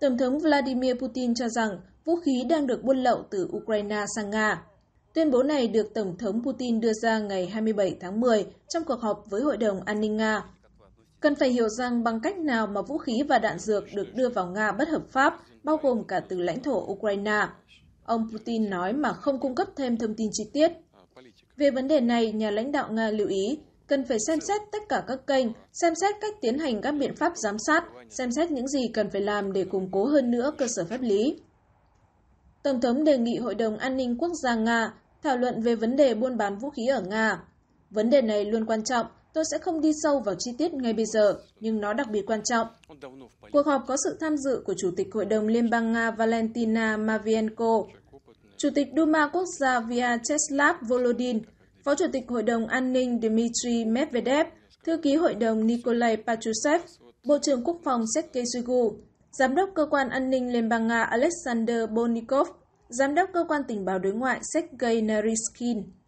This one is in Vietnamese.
Tổng thống Vladimir Putin cho rằng vũ khí đang được buôn lậu từ Ukraine sang Nga. Tuyên bố này được Tổng thống Putin đưa ra ngày 27 tháng 10 trong cuộc họp với Hội đồng An ninh Nga. Cần phải hiểu rằng bằng cách nào mà vũ khí và đạn dược được đưa vào Nga bất hợp pháp, bao gồm cả từ lãnh thổ Ukraine. Ông Putin nói mà không cung cấp thêm thông tin chi tiết. Về vấn đề này, nhà lãnh đạo Nga lưu ý cần phải xem xét tất cả các kênh, xem xét cách tiến hành các biện pháp giám sát, xem xét những gì cần phải làm để củng cố hơn nữa cơ sở pháp lý. Tổng thống đề nghị Hội đồng An ninh Quốc gia Nga thảo luận về vấn đề buôn bán vũ khí ở Nga. Vấn đề này luôn quan trọng, tôi sẽ không đi sâu vào chi tiết ngay bây giờ, nhưng nó đặc biệt quan trọng. Cuộc họp có sự tham dự của Chủ tịch Hội đồng Liên bang Nga Valentina Mavienko, Chủ tịch Duma Quốc gia Vyacheslav Volodin Phó Chủ tịch Hội đồng An ninh Dmitry Medvedev, Thư ký Hội đồng Nikolai Patrushev, Bộ trưởng Quốc phòng Sergei Shoigu, Giám đốc Cơ quan An ninh Liên bang Nga Alexander Bolnikov, Giám đốc Cơ quan Tình báo Đối ngoại Sergei Naryshkin.